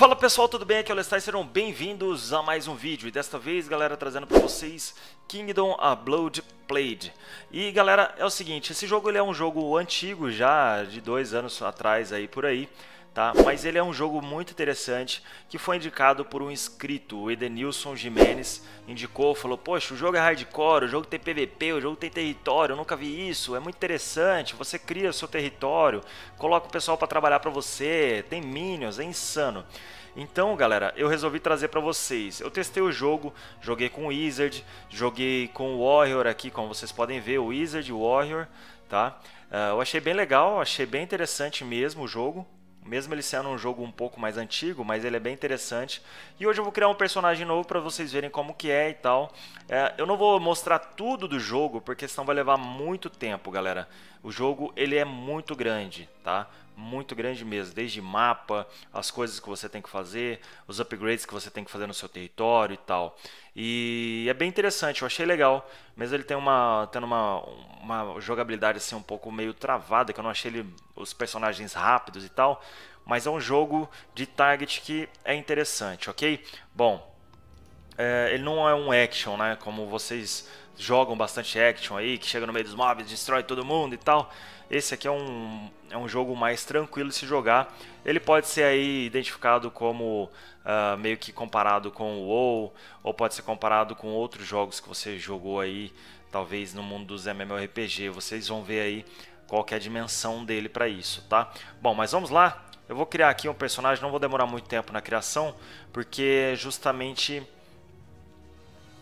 Fala pessoal, tudo bem? Aqui é o Lestai, sejam bem-vindos a mais um vídeo e desta vez, galera, trazendo para vocês Kingdom a Blood Blade. E galera, é o seguinte, esse jogo ele é um jogo antigo já, de dois anos atrás aí por aí, tá? Mas ele é um jogo muito interessante que foi indicado por um inscrito, o Edenilson Jimenez, indicou, falou: "Poxa, o jogo é hardcore, o jogo tem PVP, o jogo tem território, eu nunca vi isso, é muito interessante. Você cria o seu território, coloca o pessoal para trabalhar para você, tem minions, é insano". Então, galera, eu resolvi trazer para vocês. Eu testei o jogo, joguei com o Wizard, joguei com o Warrior aqui, como vocês podem ver, o Wizard, Warrior, tá? Uh, eu achei bem legal, achei bem interessante mesmo o jogo, mesmo ele sendo um jogo um pouco mais antigo, mas ele é bem interessante. E hoje eu vou criar um personagem novo para vocês verem como que é e tal. É, eu não vou mostrar tudo do jogo, porque senão vai levar muito tempo, galera. O jogo ele é muito grande, tá? muito grande mesmo, desde mapa, as coisas que você tem que fazer, os upgrades que você tem que fazer no seu território e tal. E é bem interessante, eu achei legal, mas ele tem uma tendo uma, uma jogabilidade assim um pouco meio travada, que eu não achei ele, os personagens rápidos e tal, mas é um jogo de target que é interessante, ok? Bom, é, ele não é um action, né? Como vocês jogam bastante action aí, que chega no meio dos mobs, destrói todo mundo e tal. Esse aqui é um, é um jogo mais tranquilo de se jogar. Ele pode ser aí identificado como uh, meio que comparado com o WoW, ou pode ser comparado com outros jogos que você jogou aí, talvez no mundo dos MMORPG. Vocês vão ver aí qual é a dimensão dele para isso, tá? Bom, mas vamos lá. Eu vou criar aqui um personagem, não vou demorar muito tempo na criação, porque é justamente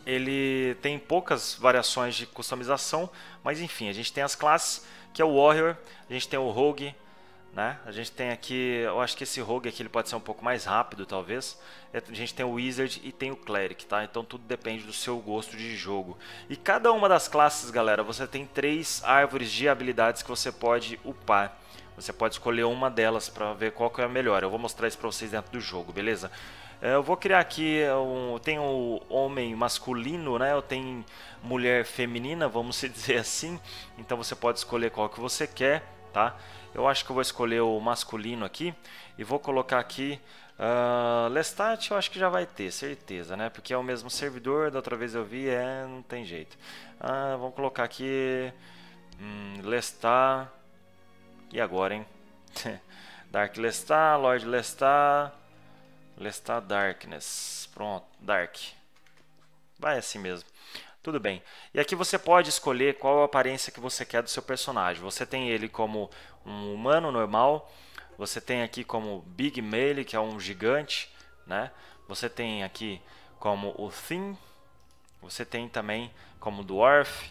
ele tem poucas variações de customização, mas enfim, a gente tem as classes, que é o Warrior, a gente tem o Rogue, né? A gente tem aqui, eu acho que esse Rogue aqui ele pode ser um pouco mais rápido, talvez. É, a gente tem o Wizard e tem o Cleric, tá? Então tudo depende do seu gosto de jogo. E cada uma das classes, galera, você tem três árvores de habilidades que você pode upar. Você pode escolher uma delas para ver qual que é a melhor. Eu vou mostrar isso para vocês dentro do jogo, beleza? É, eu vou criar aqui, é um, tem o homem masculino, né? Eu tenho mulher feminina, vamos dizer assim. Então você pode escolher qual que você quer, tá? Eu acho que eu vou escolher o masculino aqui e vou colocar aqui uh, Lestat, eu acho que já vai ter, certeza, né? Porque é o mesmo servidor, da outra vez eu vi, é, não tem jeito. Uh, vamos colocar aqui hum, Lestat e agora, hein? Dark Lestat, Lord Lestat... Lestar Darkness. Pronto, Dark. Vai assim mesmo. Tudo bem. E aqui você pode escolher qual a aparência que você quer do seu personagem. Você tem ele como um humano normal. Você tem aqui como Big melee que é um gigante. Né? Você tem aqui como o Thin. Você tem também como Dwarf.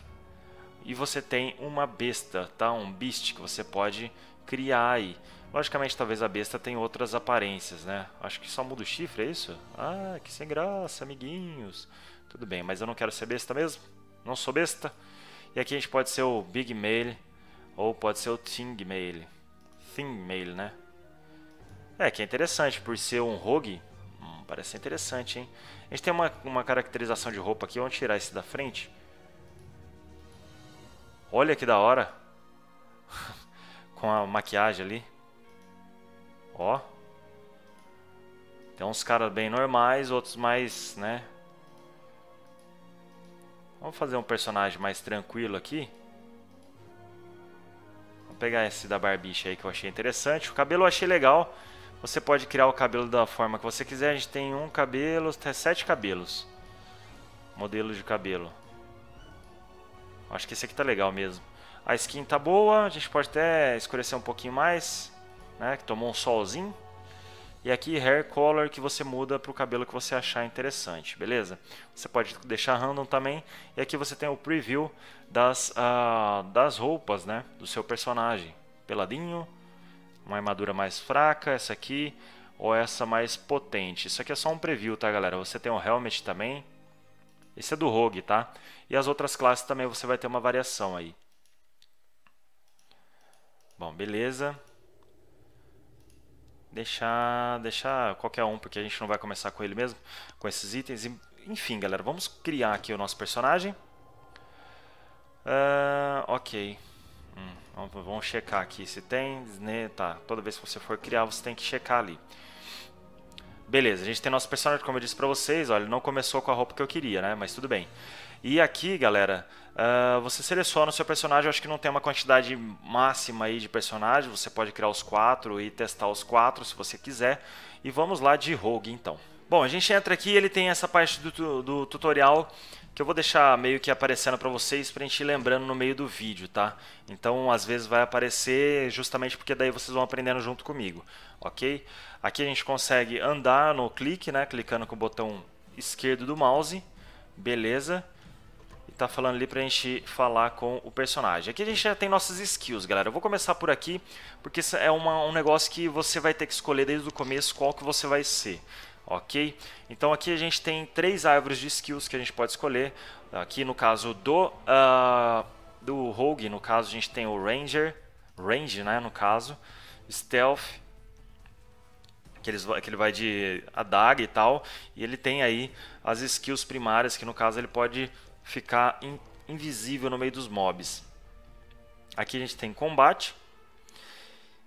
E você tem uma besta, tá? Um Beast que você pode criar aí. Logicamente, talvez a besta tenha outras aparências, né? Acho que só muda o chifre, é isso? Ah, que sem graça, amiguinhos. Tudo bem, mas eu não quero ser besta mesmo. Não sou besta. E aqui a gente pode ser o Big Mail ou pode ser o Thing Mail. Thing Mail, né? É, que é interessante, por ser um rogue, hum, parece interessante, hein? A gente tem uma, uma caracterização de roupa aqui, vamos tirar esse da frente. Olha que da hora. Com a maquiagem ali. Ó. Tem uns caras bem normais, outros mais, né? Vamos fazer um personagem mais tranquilo aqui. vamos pegar esse da barbicha aí que eu achei interessante. O cabelo eu achei legal. Você pode criar o cabelo da forma que você quiser. A gente tem um cabelo, até sete cabelos. Modelo de cabelo. Acho que esse aqui tá legal mesmo. A skin tá boa, a gente pode até escurecer um pouquinho mais né, que tomou um solzinho. E aqui hair color que você muda para o cabelo que você achar interessante, beleza? Você pode deixar random também. E aqui você tem o preview das, uh, das roupas né, do seu personagem. Peladinho, uma armadura mais fraca, essa aqui, ou essa mais potente. Isso aqui é só um preview, tá galera? Você tem o helmet também. Esse é do Rogue, tá? E as outras classes também você vai ter uma variação aí. Bom, beleza. Deixar, deixar qualquer um, porque a gente não vai começar com ele mesmo, com esses itens. Enfim, galera, vamos criar aqui o nosso personagem. Uh, ok. Hum, vamos, checar aqui se tem. Né, tá, toda vez que você for criar, você tem que checar ali. Beleza, a gente tem nosso personagem, como eu disse pra vocês. Olha, ele não começou com a roupa que eu queria, né? Mas tudo bem. E aqui, galera, uh, você seleciona o seu personagem. Eu acho que não tem uma quantidade máxima aí de personagens. Você pode criar os quatro e testar os quatro se você quiser. E vamos lá de Rogue, então. Bom, a gente entra aqui ele tem essa parte do, do tutorial que eu vou deixar meio que aparecendo para vocês para a gente ir lembrando no meio do vídeo, tá? Então, às vezes vai aparecer justamente porque daí vocês vão aprendendo junto comigo, ok? Aqui a gente consegue andar no clique, né? Clicando com o botão esquerdo do mouse, beleza? tá falando ali pra gente falar com o personagem. Aqui a gente já tem nossas skills, galera. Eu vou começar por aqui, porque é uma, um negócio que você vai ter que escolher desde o começo qual que você vai ser. Ok? Então aqui a gente tem três árvores de skills que a gente pode escolher. Aqui no caso do, uh, do Rogue, no caso a gente tem o Ranger, Range, né, no caso, Stealth, que, eles, que ele vai de adaga e tal, e ele tem aí as skills primárias, que no caso ele pode ficar in, invisível no meio dos mobs. Aqui a gente tem combate,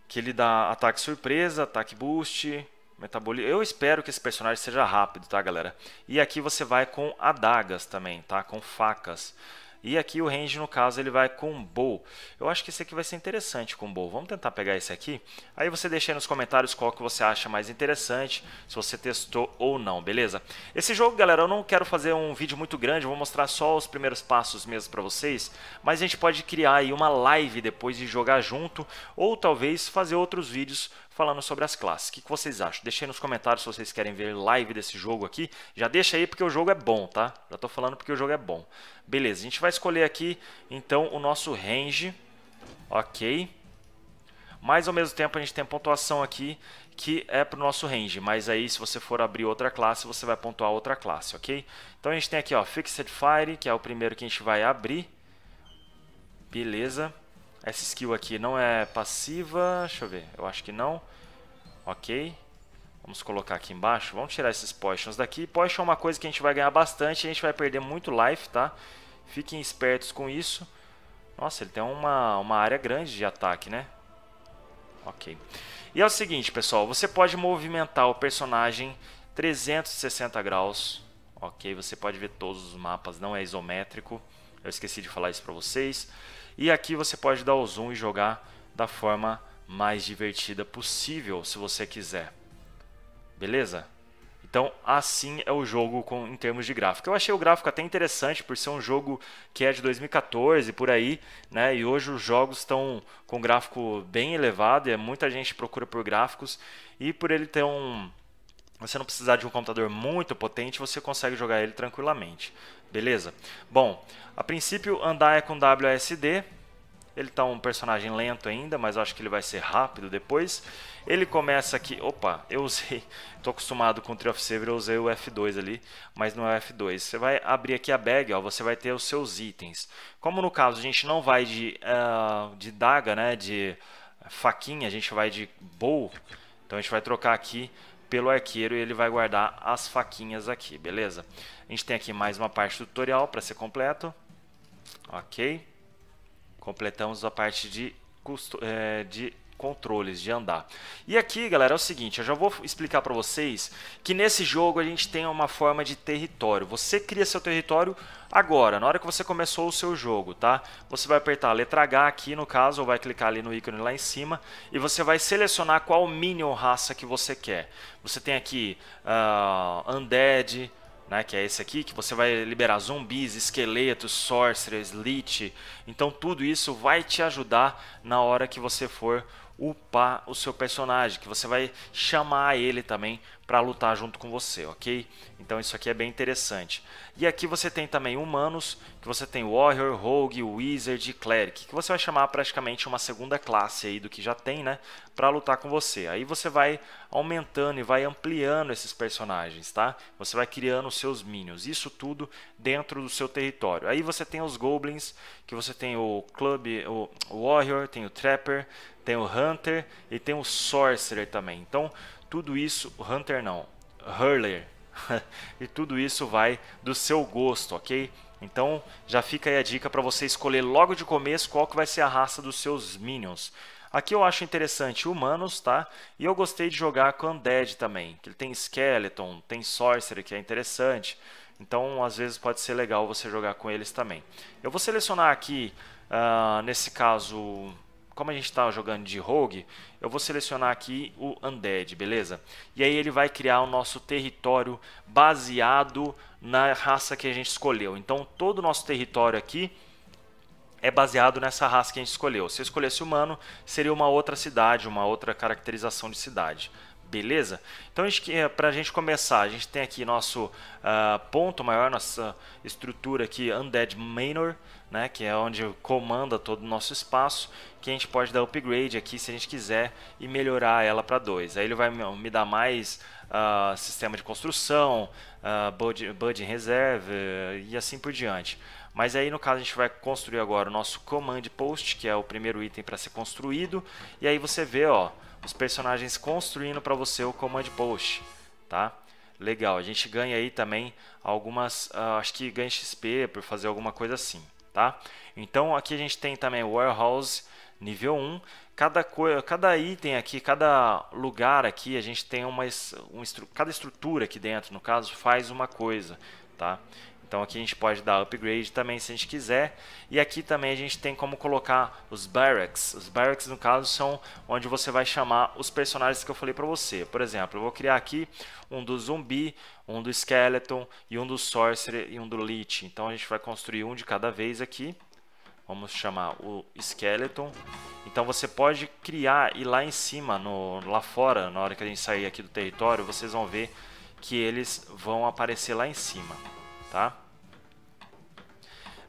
que ele dá ataque surpresa, ataque boost, metabolismo. Eu espero que esse personagem seja rápido, tá, galera? E aqui você vai com adagas também, tá? Com facas. E aqui o range, no caso, ele vai com bow. Eu acho que esse aqui vai ser interessante com bow. Vamos tentar pegar esse aqui. Aí você deixa aí nos comentários qual que você acha mais interessante, se você testou ou não, beleza? Esse jogo, galera, eu não quero fazer um vídeo muito grande, vou mostrar só os primeiros passos mesmo para vocês, mas a gente pode criar aí uma live depois e jogar junto, ou talvez fazer outros vídeos falando sobre as classes. O que, que vocês acham? Deixa aí nos comentários se vocês querem ver live desse jogo aqui. Já deixa aí porque o jogo é bom, tá? Já estou falando porque o jogo é bom. Beleza, a gente vai escolher aqui, então, o nosso range. Ok. Mas, ao mesmo tempo, a gente tem pontuação aqui que é para o nosso range, mas aí se você for abrir outra classe, você vai pontuar outra classe, ok? Então a gente tem aqui, ó, Fixed Fire, que é o primeiro que a gente vai abrir. Beleza. Essa skill aqui não é passiva. Deixa eu ver. Eu acho que não. Ok. Vamos colocar aqui embaixo. Vamos tirar esses potions daqui. Potion é uma coisa que a gente vai ganhar bastante. A gente vai perder muito life, tá? Fiquem espertos com isso. Nossa, ele tem uma, uma área grande de ataque, né? Ok. E é o seguinte, pessoal. Você pode movimentar o personagem 360 graus. Ok, você pode ver todos os mapas. Não é isométrico. Eu esqueci de falar isso pra vocês. E aqui você pode dar o zoom e jogar da forma mais divertida possível, se você quiser. Beleza? Então, assim é o jogo com, em termos de gráfico. Eu achei o gráfico até interessante por ser um jogo que é de 2014 por aí, né? E hoje os jogos estão com gráfico bem elevado e é muita gente procura por gráficos e por ele ter um você não precisar de um computador muito potente, você consegue jogar ele tranquilamente. Beleza? Bom, a princípio andar é com WASD. Ele está um personagem lento ainda, mas acho que ele vai ser rápido depois. Ele começa aqui... Opa, eu usei... Estou acostumado com o Tree of Saver, eu usei o F2 ali, mas não é o F2. Você vai abrir aqui a bag, ó, você vai ter os seus itens. Como no caso a gente não vai de, uh, de daga, né, de faquinha, a gente vai de bow. Então a gente vai trocar aqui pelo arqueiro e ele vai guardar as faquinhas aqui, beleza? A gente tem aqui mais uma parte do tutorial para ser completo. Ok. Completamos a parte de, custo, é, de controles de andar. E aqui, galera, é o seguinte, eu já vou explicar para vocês que nesse jogo a gente tem uma forma de território. Você cria seu território agora, na hora que você começou o seu jogo, tá? Você vai apertar a letra H aqui, no caso, ou vai clicar ali no ícone lá em cima, e você vai selecionar qual Minion raça que você quer. Você tem aqui uh, Undead, né, que é esse aqui, que você vai liberar zumbis, esqueletos, sorcerers, lich. Então tudo isso vai te ajudar na hora que você for upar o seu personagem, que você vai chamar ele também para lutar junto com você, ok? Então isso aqui é bem interessante. E aqui você tem também humanos, que você tem Warrior, Rogue, Wizard e Cleric, que você vai chamar praticamente uma segunda classe aí do que já tem, né? Para lutar com você. Aí você vai aumentando e vai ampliando esses personagens, tá? Você vai criando os seus minions, isso tudo dentro do seu território. Aí você tem os Goblins, que você tem o Club, o Warrior, tem o Trapper, tem o Hunter e tem o Sorcerer também. Então, tudo isso, Hunter não, Hurler. e tudo isso vai do seu gosto, ok? Então, já fica aí a dica para você escolher logo de começo qual que vai ser a raça dos seus Minions. Aqui eu acho interessante humanos, tá? E eu gostei de jogar com Undead também, que ele tem Skeleton, tem Sorcerer, que é interessante. Então, às vezes pode ser legal você jogar com eles também. Eu vou selecionar aqui, uh, nesse caso, como a gente está jogando de rogue, eu vou selecionar aqui o undead, beleza? E aí ele vai criar o nosso território baseado na raça que a gente escolheu. Então todo o nosso território aqui é baseado nessa raça que a gente escolheu. Se eu escolhesse humano, seria uma outra cidade, uma outra caracterização de cidade. Beleza? Então, para a eh, gente começar, a gente tem aqui nosso uh, ponto maior, nossa estrutura aqui, Undead Manor, né, que é onde comanda todo o nosso espaço, que a gente pode dar upgrade aqui se a gente quiser e melhorar ela para 2. Aí ele vai me dar mais uh, sistema de construção, uh, ah, budget, reserve uh, e assim por diante. Mas aí no caso a gente vai construir agora o nosso command post, que é o primeiro item para ser construído, e aí você vê, ó, os personagens construindo para você o command post, tá? Legal, a gente ganha aí também algumas, uh, acho que ganha XP por fazer alguma coisa assim, tá? Então aqui a gente tem também o warehouse nível 1. Cada, cada item aqui, cada lugar aqui, a gente tem uma, um, cada estrutura aqui dentro, no caso, faz uma coisa, tá? Então aqui a gente pode dar upgrade também se a gente quiser. E aqui também a gente tem como colocar os barracks. Os barracks no caso são onde você vai chamar os personagens que eu falei para você. Por exemplo, eu vou criar aqui um do zumbi, um do skeleton e um do sorcerer e um do lich. Então a gente vai construir um de cada vez aqui. Vamos chamar o skeleton. Então você pode criar e lá em cima, no, lá fora, na hora que a gente sair aqui do território, vocês vão ver que eles vão aparecer lá em cima tá?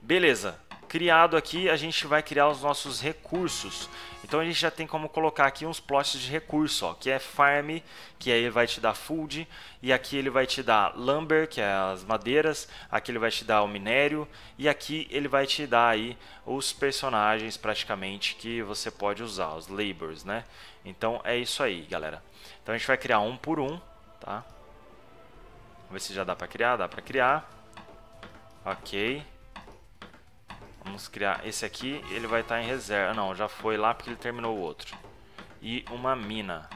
Beleza, criado aqui, a gente vai criar os nossos recursos. Então a gente já tem como colocar aqui uns plots de recurso, ó, que é farm, que aí ele vai te dar food, e aqui ele vai te dar lumber, que é as madeiras, aqui ele vai te dar o minério, e aqui ele vai te dar aí os personagens praticamente que você pode usar, os labors, né? Então é isso aí, galera. Então a gente vai criar um por um, tá? Vamos ver se já dá para criar, dá para criar. Ok. Vamos criar esse aqui, ele vai estar tá em reserva. Não, já foi lá porque ele terminou o outro. E uma mina.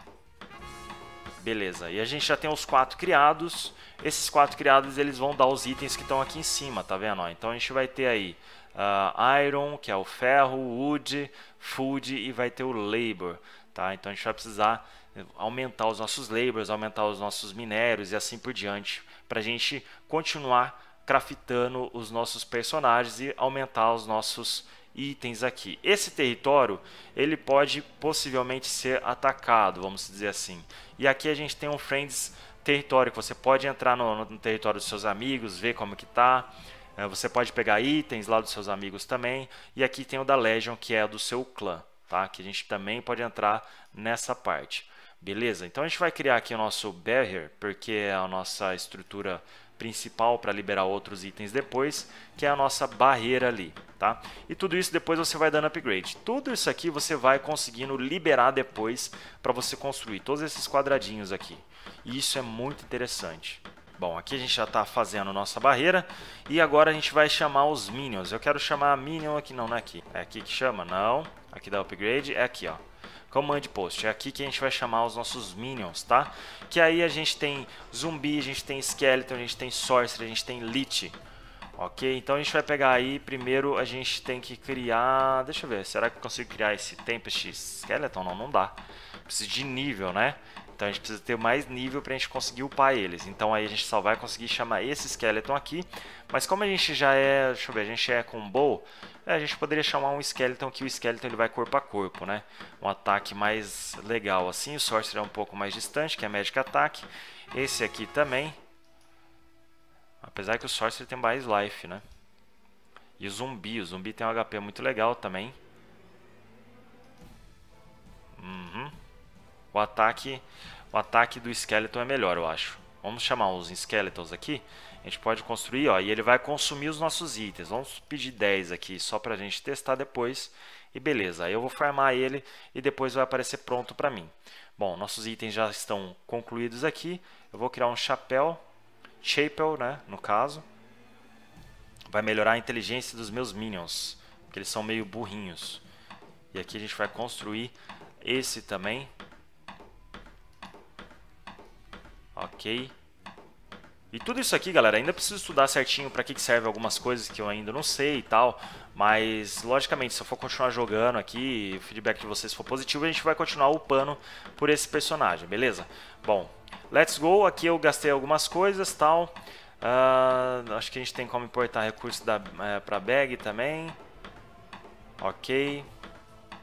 Beleza, e a gente já tem os quatro criados. Esses quatro criados, eles vão dar os itens que estão aqui em cima, tá vendo? Ó, então a gente vai ter aí uh, Iron, que é o ferro, Wood, Food e vai ter o Labor, tá? Então a gente vai precisar aumentar os nossos labors, aumentar os nossos minérios e assim por diante, para a gente continuar craftando os nossos personagens e aumentar os nossos itens aqui. Esse território, ele pode possivelmente ser atacado, vamos dizer assim. E aqui a gente tem um Friends território, que você pode entrar no, no território dos seus amigos, ver como que tá. É, você pode pegar itens lá dos seus amigos também. E aqui tem o da Legion, que é do seu clã, tá? Que a gente também pode entrar nessa parte. Beleza? Então a gente vai criar aqui o nosso barrier, porque é a nossa estrutura principal para liberar outros itens depois, que é a nossa barreira ali, tá? E tudo isso depois você vai dando upgrade. Tudo isso aqui você vai conseguindo liberar depois para você construir todos esses quadradinhos aqui. E isso é muito interessante. Bom, aqui a gente já está fazendo nossa barreira e agora a gente vai chamar os minions. Eu quero chamar a minion aqui, não, não é aqui. É aqui que chama? Não. Aqui dá upgrade, é aqui, ó. Command Post. É aqui que a gente vai chamar os nossos minions, tá? Que aí a gente tem zumbi, a gente tem skeleton, a gente tem sorcerer, a gente tem lich. Ok, então a gente vai pegar aí, primeiro a gente tem que criar, deixa eu ver, será que eu consigo criar esse Tempest Skeleton? Não, não dá. Preciso de nível, né? Então a gente precisa ter mais nível para a gente conseguir upar eles. Então aí a gente só vai conseguir chamar esse Skeleton aqui. Mas como a gente já é, deixa eu ver, a gente é com Bow, é, a gente poderia chamar um Skeleton que o Skeleton ele vai corpo a corpo, né? Um ataque mais legal assim. O Sorcerer é um pouco mais distante, que é Magic Attack. Esse aqui também. Apesar que o Sorcerer tem mais life, né? E o Zumbi, o Zumbi tem um HP muito legal também. Uhum. O ataque, o ataque do Skeleton é melhor, eu acho. Vamos chamar uns Skeletons aqui. A gente pode construir, ó, e ele vai consumir os nossos itens. Vamos pedir 10 aqui só pra gente testar depois. E beleza, aí eu vou farmar ele e depois vai aparecer pronto para mim. Bom, nossos itens já estão concluídos aqui. Eu vou criar um chapéu, chapel, né, no caso. Vai melhorar a inteligência dos meus minions, porque eles são meio burrinhos. E aqui a gente vai construir esse também. Ok. E tudo isso aqui, galera, ainda preciso estudar certinho para que, que serve algumas coisas que eu ainda não sei e tal. Mas, logicamente, se eu for continuar jogando aqui e o feedback de vocês for positivo, a gente vai continuar upando por esse personagem, beleza? Bom, let's go. Aqui eu gastei algumas coisas e tal. Uh, acho que a gente tem como importar recursos da, uh, pra bag também. Ok.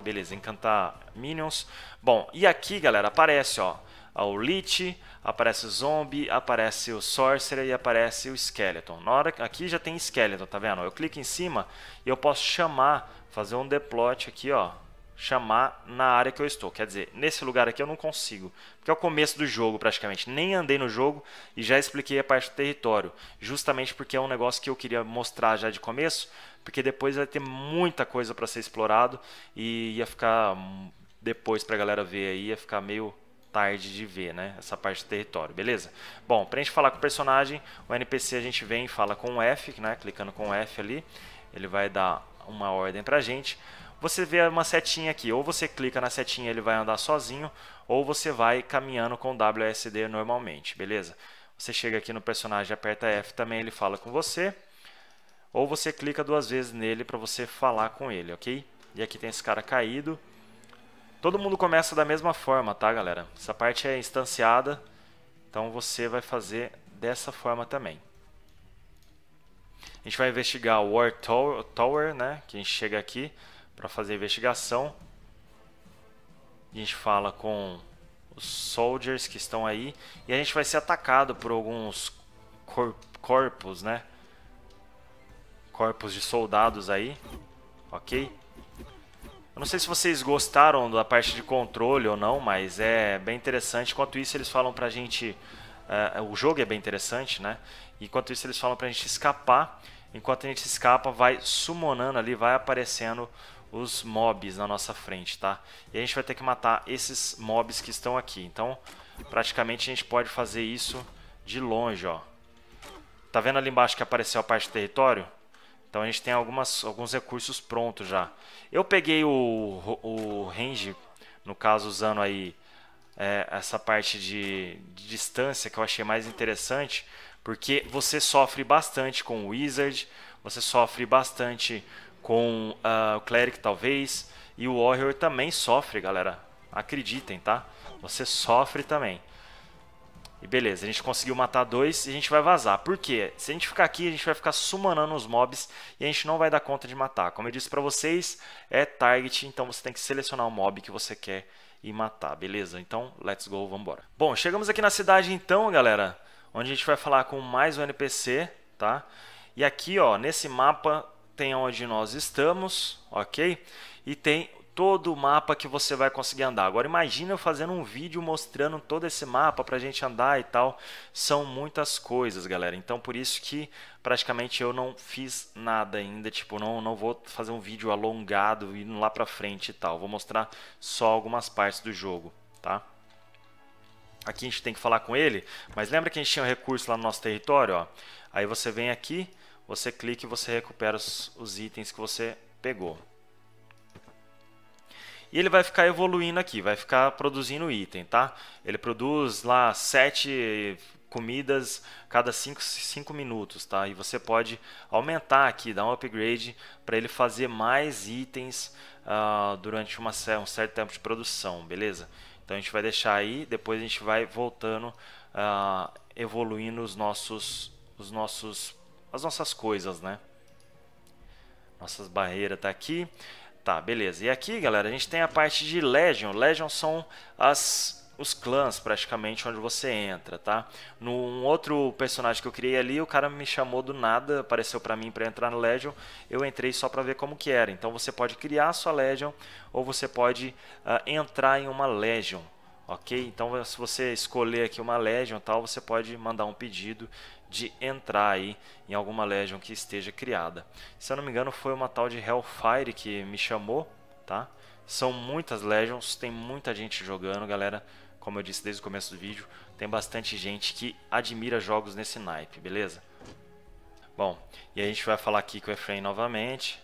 Beleza, encantar minions. Bom, e aqui, galera, aparece, ó o Lich, aparece o Zombie, aparece o Sorcerer e aparece o Skeleton. Na hora, aqui já tem Skeleton, tá vendo? Eu clico em cima e eu posso chamar, fazer um deploy aqui, ó. Chamar na área que eu estou. Quer dizer, nesse lugar aqui eu não consigo. Porque é o começo do jogo praticamente. Nem andei no jogo e já expliquei a parte do território. Justamente porque é um negócio que eu queria mostrar já de começo. Porque depois vai ter muita coisa para ser explorado. E ia ficar hum, depois pra galera ver aí. Ia ficar meio tarde de ver, né? Essa parte do território, beleza? Bom, para a gente falar com o personagem, o NPC a gente vem e fala com o F, né? Clicando com o F ali, ele vai dar uma ordem para a gente. Você vê uma setinha aqui, ou você clica na setinha ele vai andar sozinho, ou você vai caminhando com WSD normalmente, beleza? Você chega aqui no personagem, aperta F também, ele fala com você. Ou você clica duas vezes nele para você falar com ele, ok? E aqui tem esse cara caído. Todo mundo começa da mesma forma, tá, galera? Essa parte é instanciada, então você vai fazer dessa forma também. A gente vai investigar o War Tower, né? Que a gente chega aqui para fazer a investigação. A gente fala com os soldiers que estão aí e a gente vai ser atacado por alguns cor corpos, né? Corpos de soldados aí, ok? Eu não sei se vocês gostaram da parte de controle ou não, mas é bem interessante. Enquanto isso, eles falam pra gente. Uh, o jogo é bem interessante, né? Enquanto isso, eles falam pra gente escapar. Enquanto a gente escapa, vai summonando ali, vai aparecendo os mobs na nossa frente, tá? E a gente vai ter que matar esses mobs que estão aqui. Então, praticamente a gente pode fazer isso de longe, ó. Tá vendo ali embaixo que apareceu a parte do território? Então a gente tem algumas, alguns recursos prontos já. Eu peguei o, o range, no caso usando aí é, essa parte de, de, distância que eu achei mais interessante, porque você sofre bastante com o Wizard, você sofre bastante com uh, o Cleric talvez, e o Warrior também sofre, galera. Acreditem, tá? Você sofre também. E beleza, a gente conseguiu matar dois e a gente vai vazar. Por quê? Se a gente ficar aqui, a gente vai ficar sumanando os mobs e a gente não vai dar conta de matar. Como eu disse para vocês, é target, então você tem que selecionar o mob que você quer e matar, beleza? Então, let's go, vambora. Bom, chegamos aqui na cidade então, galera, onde a gente vai falar com mais um NPC, tá? E aqui, ó, nesse mapa tem onde nós estamos, ok? E tem todo o mapa que você vai conseguir andar. Agora imagina eu fazendo um vídeo mostrando todo esse mapa para a gente andar e tal. São muitas coisas, galera. Então por isso que praticamente eu não fiz nada ainda. Tipo, não, não vou fazer um vídeo alongado indo lá para frente e tal. Vou mostrar só algumas partes do jogo, tá? Aqui a gente tem que falar com ele, mas lembra que a gente tinha um recurso lá no nosso território, ó. Aí você vem aqui, você clica e você recupera os, os itens que você pegou e ele vai ficar evoluindo aqui, vai ficar produzindo item, tá? Ele produz lá sete comidas cada 5 minutos, tá? E você pode aumentar aqui, dar um upgrade para ele fazer mais itens uh, durante uma, um certo tempo de produção, beleza? Então a gente vai deixar aí, depois a gente vai voltando, uh, evoluindo os nossos, os nossos, as nossas coisas, né? Nossas barreiras tá aqui. Tá, beleza. E aqui, galera, a gente tem a parte de Legion. Legion são as os clãs praticamente onde você entra, tá? Num outro personagem que eu criei ali, o cara me chamou do nada, apareceu para mim para entrar no Legion, eu entrei só para ver como que era. Então você pode criar a sua Legion ou você pode uh, entrar em uma Legion, ok? Então, se você escolher aqui uma Legion tal, você pode mandar um pedido de entrar aí em alguma Legion que esteja criada. Se eu não me engano, foi uma tal de Hellfire que me chamou, tá? São muitas Legions, tem muita gente jogando, galera. Como eu disse desde o começo do vídeo, tem bastante gente que admira jogos nesse naipe, beleza? Bom, e a gente vai falar aqui com o Efraim novamente.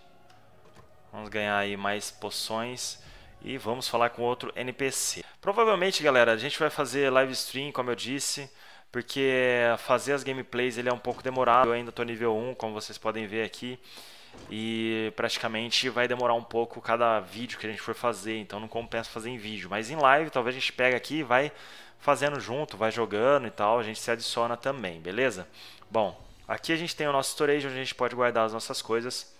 Vamos ganhar aí mais poções e vamos falar com outro NPC. Provavelmente, galera, a gente vai fazer live stream, como eu disse, porque fazer as gameplays ele é um pouco demorado. Eu ainda estou nível 1, como vocês podem ver aqui, e praticamente vai demorar um pouco cada vídeo que a gente for fazer, então não compensa fazer em vídeo. Mas em live, talvez a gente pega aqui e vai fazendo junto, vai jogando e tal, a gente se adiciona também, beleza? Bom, aqui a gente tem o nosso storage onde a gente pode guardar as nossas coisas.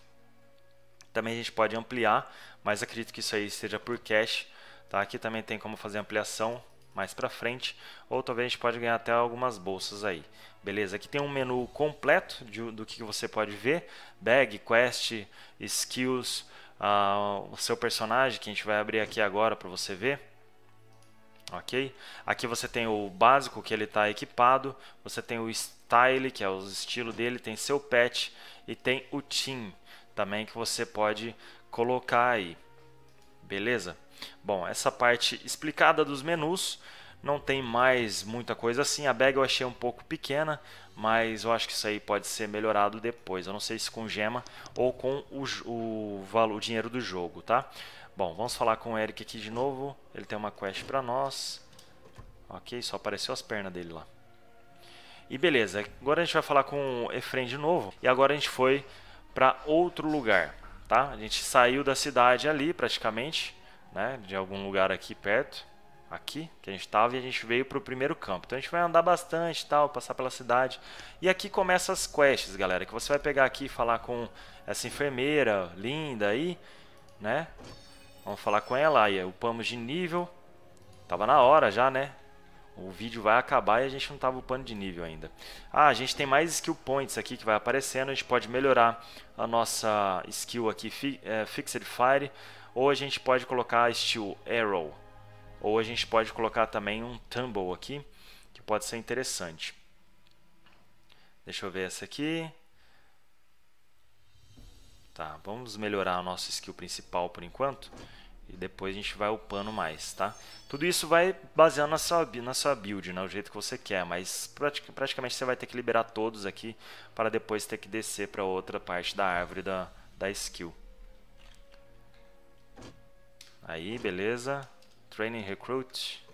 Também a gente pode ampliar, mas acredito que isso aí seja por cash Tá? Aqui também tem como fazer ampliação mais para frente, ou talvez a gente pode ganhar até algumas bolsas aí. Beleza, aqui tem um menu completo de, do que você pode ver, bag, quest, skills, uh, o seu personagem que a gente vai abrir aqui agora para você ver. Ok? Aqui você tem o básico que ele está equipado, você tem o style, que é o estilo dele, tem seu pet e tem o team também que você pode colocar aí. Beleza? Bom, essa parte explicada dos menus, não tem mais muita coisa assim. A bag eu achei um pouco pequena, mas eu acho que isso aí pode ser melhorado depois. Eu não sei se com gema ou com o, o, valor, o dinheiro do jogo, tá? Bom, vamos falar com o Eric aqui de novo. Ele tem uma quest para nós. Ok, só apareceu as pernas dele lá. E beleza, agora a gente vai falar com o Efren de novo. E agora a gente foi para outro lugar, tá? A gente saiu da cidade ali praticamente, né? De algum lugar aqui perto, aqui que a gente estava e a gente veio para o primeiro campo. Então a gente vai andar bastante, tal, passar pela cidade. E aqui começa as quests, galera, que você vai pegar aqui e falar com essa enfermeira linda aí, né? Vamos falar com ela aí, upamos de nível. Tava na hora já, né? o vídeo vai acabar e a gente não estava upando de nível ainda. Ah, a gente tem mais skill points aqui que vai aparecendo, a gente pode melhorar a nossa skill aqui, fi, é, Fixed Fire, ou a gente pode colocar Steel Arrow, ou a gente pode colocar também um Tumble aqui, que pode ser interessante. Deixa eu ver essa aqui. Tá, vamos melhorar a nossa skill principal por enquanto. E depois a gente vai upando mais, tá? Tudo isso vai baseando na sua, na sua build, né? O jeito que você quer, mas pratica, praticamente você vai ter que liberar todos aqui para depois ter que descer para outra parte da árvore da, da skill. Aí, beleza. Training Recruit.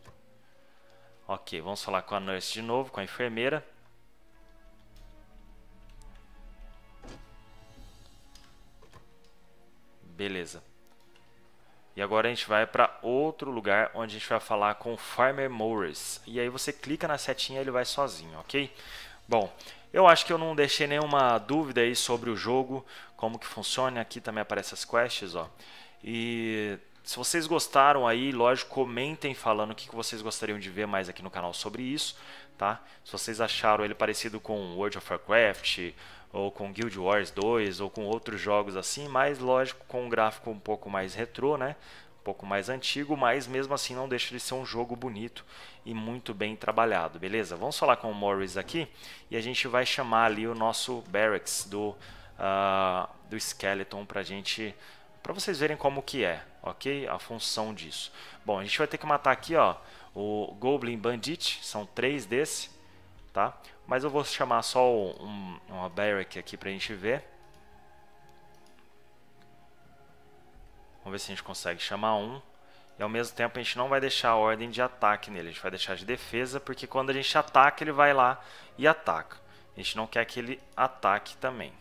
Ok, vamos falar com a nurse de novo, com a enfermeira. Beleza. E agora a gente vai para outro lugar onde a gente vai falar com o Farmer Morris. E aí você clica na setinha e ele vai sozinho, ok? Bom, eu acho que eu não deixei nenhuma dúvida aí sobre o jogo, como que funciona. Aqui também aparecem as quests, ó. E se vocês gostaram aí, lógico, comentem falando o que, que vocês gostariam de ver mais aqui no canal sobre isso, tá? Se vocês acharam ele parecido com World of Warcraft, ou com Guild Wars 2 ou com outros jogos assim, mas lógico com um gráfico um pouco mais retrô, né? Um pouco mais antigo, mas mesmo assim não deixa de ser um jogo bonito e muito bem trabalhado, beleza? Vamos falar com o Morris aqui e a gente vai chamar ali o nosso Barracks do, uh, do Skeleton para gente para vocês verem como que é, ok? A função disso. Bom, a gente vai ter que matar aqui, ó, o Goblin Bandit, são três desse, tá? Mas eu vou chamar só um, uma barrack aqui para a gente ver. Vamos ver se a gente consegue chamar um. E ao mesmo tempo a gente não vai deixar a ordem de ataque nele, a gente vai deixar de defesa, porque quando a gente ataca ele vai lá e ataca. A gente não quer que ele ataque também.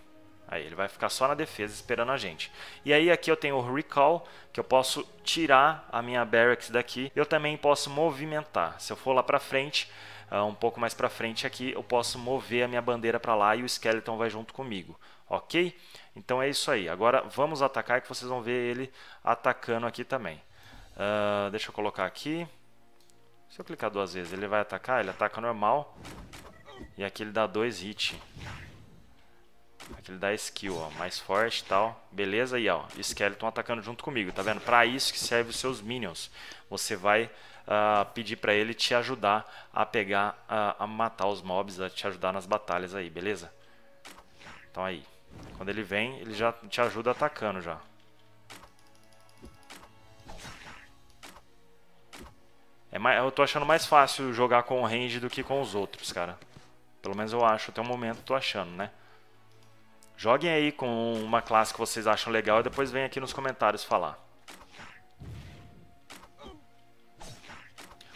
Aí ele vai ficar só na defesa esperando a gente. E aí aqui eu tenho o recall, que eu posso tirar a minha barracks daqui. Eu também posso movimentar. Se eu for lá para frente, ah, um pouco mais para frente aqui eu posso mover a minha bandeira para lá e o Skeleton vai junto comigo, ok? Então é isso aí. Agora vamos atacar que vocês vão ver ele atacando aqui também. Uh, deixa eu colocar aqui. Se eu clicar duas vezes ele vai atacar, ele ataca normal. E aqui ele dá dois hits. Aqui ele dá skill, ó, mais forte e tal. Beleza? aí, ó, Skeleton atacando junto comigo, tá vendo? Pra isso que serve os seus minions. Você vai uh, pedir para ele te ajudar a pegar, a, a matar os mobs, a te ajudar nas batalhas aí, beleza? Então aí, quando ele vem, ele já te ajuda atacando já. É mais, eu tô achando mais fácil jogar com o range do que com os outros, cara. Pelo menos eu acho, até o momento tô achando, né? Joguem aí com uma classe que vocês acham legal e depois vem aqui nos comentários falar.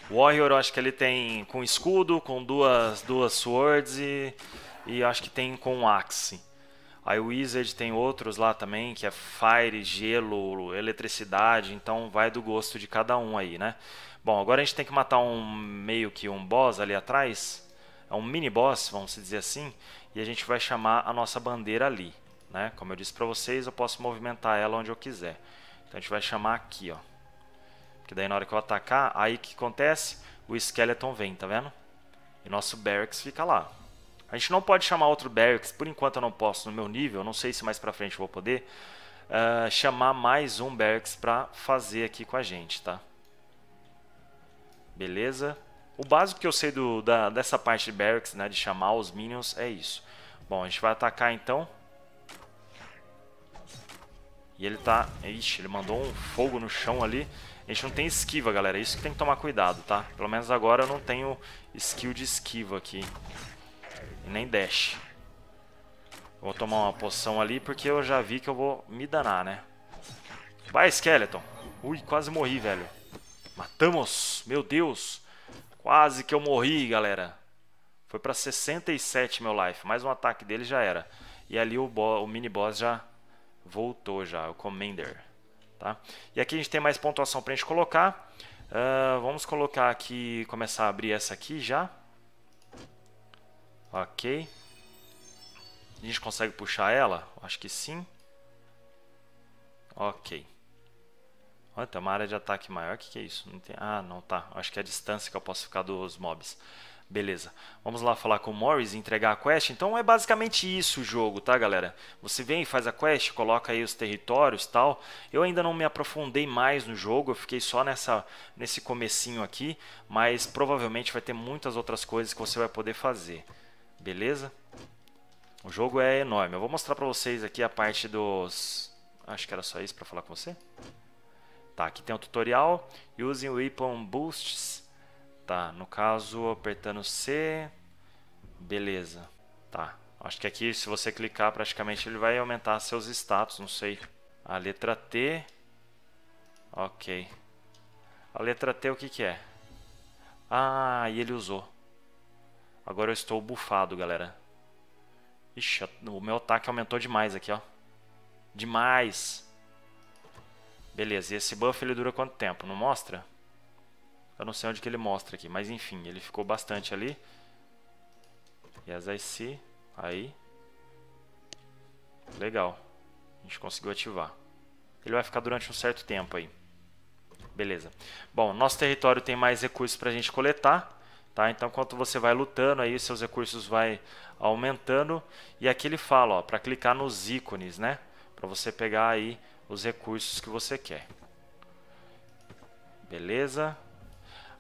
Warrior eu acho que ele tem com escudo, com duas, duas swords e, e acho que tem com axe. Aí o Wizard tem outros lá também, que é Fire, Gelo, Eletricidade, então vai do gosto de cada um aí, né? Bom, agora a gente tem que matar um meio que um boss ali atrás, é um mini boss, vamos dizer assim, e a gente vai chamar a nossa bandeira ali, né? Como eu disse para vocês, eu posso movimentar ela onde eu quiser. Então a gente vai chamar aqui, ó. Que daí na hora que eu atacar, aí o que acontece? O Skeleton vem, tá vendo? E nosso Barracks fica lá. A gente não pode chamar outro Barracks, por enquanto eu não posso no meu nível, não sei se mais pra frente eu vou poder uh, chamar mais um Barracks pra fazer aqui com a gente, tá? Beleza? O básico que eu sei do, da, dessa parte de Barracks, né, de chamar os Minions, é isso. Bom, a gente vai atacar então. E ele tá... Ixi, ele mandou um fogo no chão ali. A gente não tem esquiva, galera. É isso que tem que tomar cuidado, tá? Pelo menos agora eu não tenho skill de esquiva aqui. E nem dash. Vou tomar uma poção ali, porque eu já vi que eu vou me danar, né? Vai, Skeleton! Ui, quase morri, velho. Matamos! Meu Deus! Quase que eu morri, galera. Foi pra 67 meu life. Mais um ataque dele já era. E ali o, o mini boss já voltou já, o Commander. Tá? E aqui a gente tem mais pontuação para a gente colocar. Uh, vamos colocar aqui, começar a abrir essa aqui já. Ok. A gente consegue puxar ela? Acho que sim. Ok. Olha, tem uma área de ataque maior. O que, que é isso? Não tem... Ah, não, tá. Acho que é a distância que eu posso ficar dos mobs. Beleza. Vamos lá falar com o Morris e entregar a quest. Então é basicamente isso o jogo, tá, galera? Você vem, faz a quest, coloca aí os territórios tal. Eu ainda não me aprofundei mais no jogo, eu fiquei só nessa, nesse comecinho aqui. Mas provavelmente vai ter muitas outras coisas que você vai poder fazer. Beleza? O jogo é enorme. Eu vou mostrar pra vocês aqui a parte dos... Acho que era só isso pra falar com você. Tá, aqui tem o um tutorial. Using Weapon Boosts Tá, no caso, apertando C. Beleza. Tá. Acho que aqui, se você clicar, praticamente ele vai aumentar seus status, não sei. A letra T. Ok. A letra T, o que que é? Ah, e ele usou. Agora eu estou bufado, galera. Ixi, o meu ataque aumentou demais aqui, ó. Demais! Beleza, e esse buff ele dura quanto tempo? Não mostra? Eu não sei onde que ele mostra aqui, mas enfim, ele ficou bastante ali. Yes, I see. Aí. Legal. A gente conseguiu ativar. Ele vai ficar durante um certo tempo aí. Beleza. Bom, nosso território tem mais recursos para a gente coletar. Tá? Então, enquanto você vai lutando, aí seus recursos vai aumentando. E aqui ele fala para clicar nos ícones, né? Para você pegar aí os recursos que você quer. Beleza.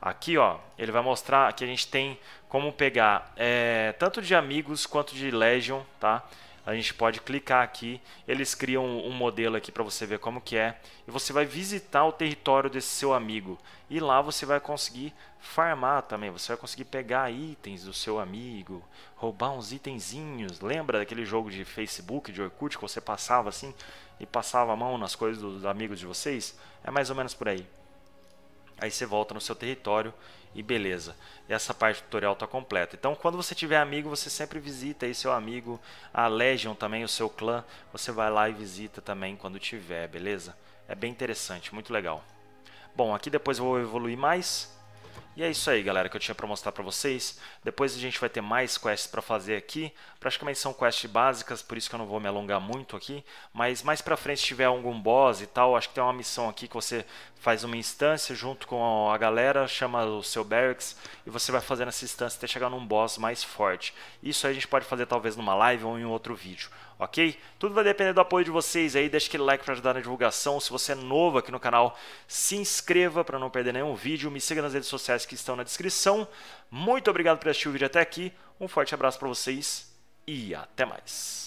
Aqui, ó, ele vai mostrar que a gente tem como pegar é, tanto de amigos quanto de Legion, tá? A gente pode clicar aqui, eles criam um modelo aqui para você ver como que é. E você vai visitar o território desse seu amigo. E lá você vai conseguir farmar também, você vai conseguir pegar itens do seu amigo, roubar uns itenzinhos. Lembra daquele jogo de Facebook, de Orkut, que você passava assim e passava a mão nas coisas dos amigos de vocês? É mais ou menos por aí aí você volta no seu território e beleza. Essa parte do tutorial está completa. Então, quando você tiver amigo, você sempre visita aí seu amigo, a Legion também, o seu clã, você vai lá e visita também quando tiver, beleza? É bem interessante, muito legal. Bom, aqui depois eu vou evoluir mais, e é isso aí, galera, que eu tinha para mostrar para vocês. Depois a gente vai ter mais quests para fazer aqui. Praticamente são quests básicas, por isso que eu não vou me alongar muito aqui. Mas mais para frente, se tiver algum boss e tal, acho que tem uma missão aqui que você faz uma instância junto com a galera, chama o seu barracks e você vai fazendo essa instância até chegar num boss mais forte. Isso aí a gente pode fazer talvez numa live ou em outro vídeo ok? Tudo vai depender do apoio de vocês aí, deixa aquele like para ajudar na divulgação. Se você é novo aqui no canal, se inscreva para não perder nenhum vídeo, me siga nas redes sociais que estão na descrição. Muito obrigado por assistir o vídeo até aqui, um forte abraço para vocês e até mais.